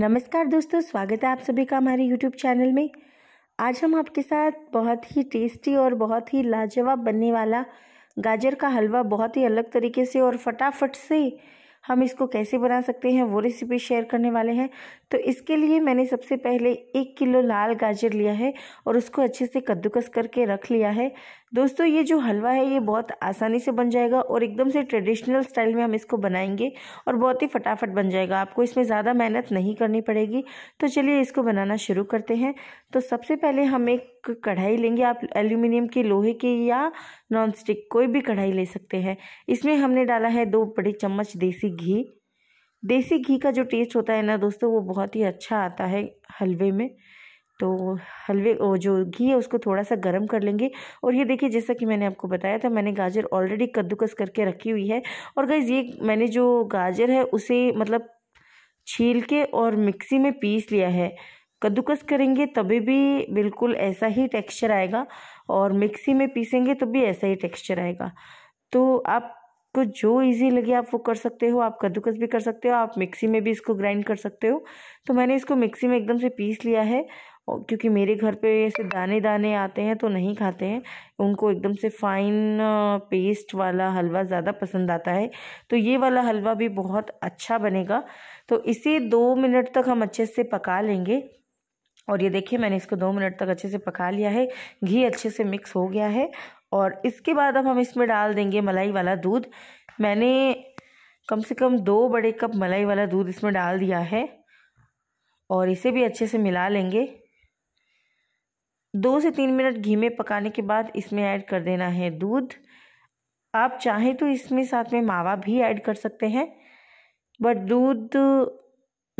नमस्कार दोस्तों स्वागत है आप सभी का हमारे यूट्यूब चैनल में आज हम आपके साथ बहुत ही टेस्टी और बहुत ही लाजवाब बनने वाला गाजर का हलवा बहुत ही अलग तरीके से और फटाफट से हम इसको कैसे बना सकते हैं वो रेसिपी शेयर करने वाले हैं तो इसके लिए मैंने सबसे पहले एक किलो लाल गाजर लिया है और उसको अच्छे से कद्दूकस करके रख लिया है दोस्तों ये जो हलवा है ये बहुत आसानी से बन जाएगा और एकदम से ट्रेडिशनल स्टाइल में हम इसको बनाएंगे और बहुत ही फटाफट बन जाएगा आपको इसमें ज़्यादा मेहनत नहीं करनी पड़ेगी तो चलिए इसको बनाना शुरू करते हैं तो सबसे पहले हम एक कढ़ाई लेंगे आप एल्यूमिनियम के लोहे के या नॉन स्टिक कोई भी कढ़ाई ले सकते हैं इसमें हमने डाला है दो बड़े चम्मच देसी घी देसी घी का जो टेस्ट होता है ना दोस्तों वो बहुत ही अच्छा आता है हलवे में तो हलवे जो घी है उसको थोड़ा सा गर्म कर लेंगे और ये देखिए जैसा कि मैंने आपको बताया था मैंने गाजर ऑलरेडी कद्दूकस करके रखी हुई है और गैज़ ये मैंने जो गाजर है उसे मतलब छील के और मिक्सी में पीस लिया है कद्दूकस करेंगे तभी भी बिल्कुल ऐसा ही टेक्सचर आएगा और मिक्सी में पीसेंगे तो भी ऐसा ही टेक्सचर आएगा तो आपको जो इजी लगे आप वो कर सकते हो आप कद्दूकस भी कर सकते हो आप मिक्सी में भी इसको ग्राइंड कर सकते हो तो मैंने इसको मिक्सी में एकदम से पीस लिया है क्योंकि मेरे घर पे ऐसे दाने दाने आते हैं तो नहीं खाते हैं उनको एकदम से फाइन पेस्ट वाला हलवा ज़्यादा पसंद आता है तो ये वाला हलवा भी बहुत अच्छा बनेगा तो इसे दो मिनट तक हम अच्छे से पका लेंगे और ये देखिए मैंने इसको दो मिनट तक अच्छे से पका लिया है घी अच्छे से मिक्स हो गया है और इसके बाद अब हम इसमें डाल देंगे मलाई वाला दूध मैंने कम से कम दो बड़े कप मलाई वाला दूध इसमें डाल दिया है और इसे भी अच्छे से मिला लेंगे दो से तीन मिनट घी में पकाने के बाद इसमें ऐड कर देना है दूध आप चाहें तो इसमें साथ में मावा भी ऐड कर सकते हैं बट दूध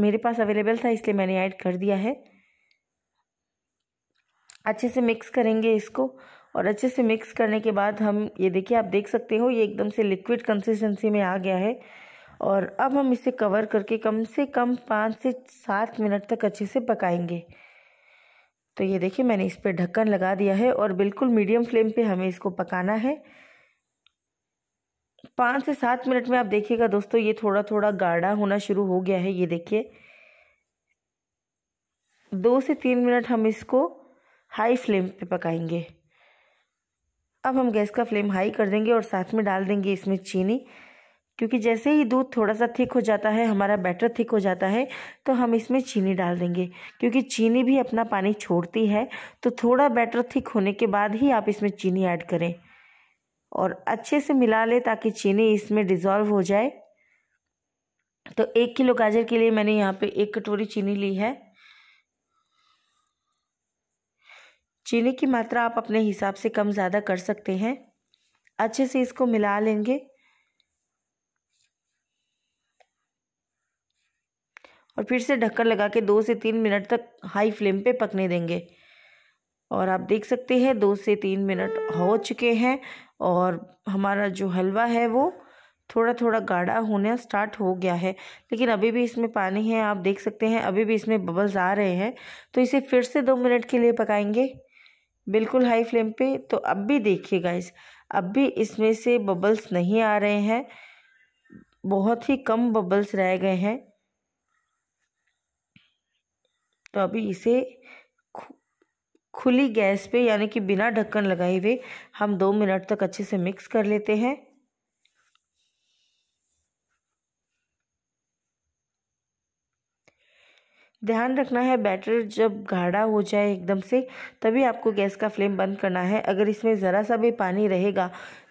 मेरे पास अवेलेबल था इसलिए मैंने ऐड कर दिया है अच्छे से मिक्स करेंगे इसको और अच्छे से मिक्स करने के बाद हम ये देखिए आप देख सकते हो ये एकदम से लिक्विड कंसिस्टेंसी में आ गया है और अब हम इसे कवर करके कम से कम पाँच से सात मिनट तक अच्छे से पकाएंगे तो ये देखिए मैंने इस पर ढक्कन लगा दिया है और बिल्कुल मीडियम फ्लेम पे हमें इसको पकाना है पाँच से सात मिनट में आप देखिएगा दोस्तों ये थोड़ा थोड़ा गाढ़ा होना शुरू हो गया है ये देखिए दो से तीन मिनट हम इसको हाई फ्लेम पे पकाएंगे अब हम गैस का फ्लेम हाई कर देंगे और साथ में डाल देंगे इसमें चीनी क्योंकि जैसे ही दूध थोड़ा सा थिक हो जाता है हमारा बैटर थिक हो जाता है तो हम इसमें चीनी डाल देंगे क्योंकि चीनी भी अपना पानी छोड़ती है तो थोड़ा बैटर थिक होने के बाद ही आप इसमें चीनी ऐड करें और अच्छे से मिला लें ताकि चीनी इसमें डिज़ोल्व हो जाए तो एक किलो गाजर के लिए मैंने यहाँ पे एक कटोरी चीनी ली है चीनी की मात्रा आप अपने हिसाब से कम ज़्यादा कर सकते हैं अच्छे से इसको मिला लेंगे और फिर से ढक्कन लगा के दो से तीन मिनट तक हाई फ्लेम पे पकने देंगे और आप देख सकते हैं दो से तीन मिनट हो चुके हैं और हमारा जो हलवा है वो थोड़ा थोड़ा गाढ़ा होना स्टार्ट हो गया है लेकिन अभी भी इसमें पानी है आप देख सकते हैं अभी भी इसमें बबल्स आ रहे हैं तो इसे फिर से दो मिनट के लिए पकाएंगे बिल्कुल हाई फ्लेम पे तो अब भी देखिए गाइस अब भी इसमें से बबल्स नहीं आ रहे हैं बहुत ही कम बबल्स रह गए हैं तो अभी इसे खुली गैस पे यानी कि बिना ढक्कन लगाए हुए हम दो मिनट तक अच्छे से मिक्स कर लेते हैं ध्यान रखना है बैटर जब गाढ़ा हो जाए एकदम से तभी आपको गैस का फ्लेम बंद करना है अगर इसमें ज़रा सा भी पानी रहेगा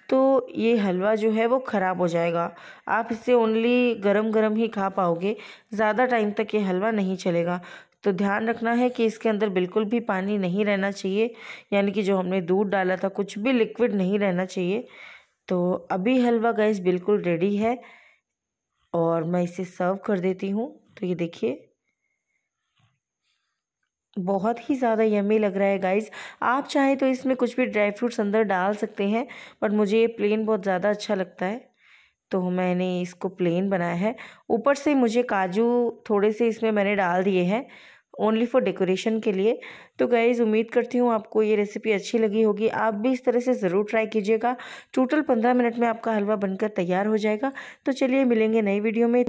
तो ये हलवा जो है वो ख़राब हो जाएगा आप इसे ओनली गरम गरम ही खा पाओगे ज़्यादा टाइम तक ये हलवा नहीं चलेगा तो ध्यान रखना है कि इसके अंदर बिल्कुल भी पानी नहीं रहना चाहिए यानी कि जो हमने दूध डाला था कुछ भी लिक्विड नहीं रहना चाहिए तो अभी हलवा गैस बिल्कुल रेडी है और मैं इसे सर्व कर देती हूँ तो ये देखिए बहुत ही ज़्यादा यमी लग रहा है गाइस आप चाहे तो इसमें कुछ भी ड्राई फ्रूट्स अंदर डाल सकते हैं बट मुझे ये प्लेन बहुत ज़्यादा अच्छा लगता है तो मैंने इसको प्लेन बनाया है ऊपर से मुझे काजू थोड़े से इसमें मैंने डाल दिए हैं ओनली फॉर डेकोरेशन के लिए तो गाइज़ उम्मीद करती हूँ आपको ये रेसिपी अच्छी लगी होगी आप भी इस तरह से ज़रूर ट्राई कीजिएगा टोटल पंद्रह मिनट में आपका हलवा बनकर तैयार हो जाएगा तो चलिए मिलेंगे नई वीडियो में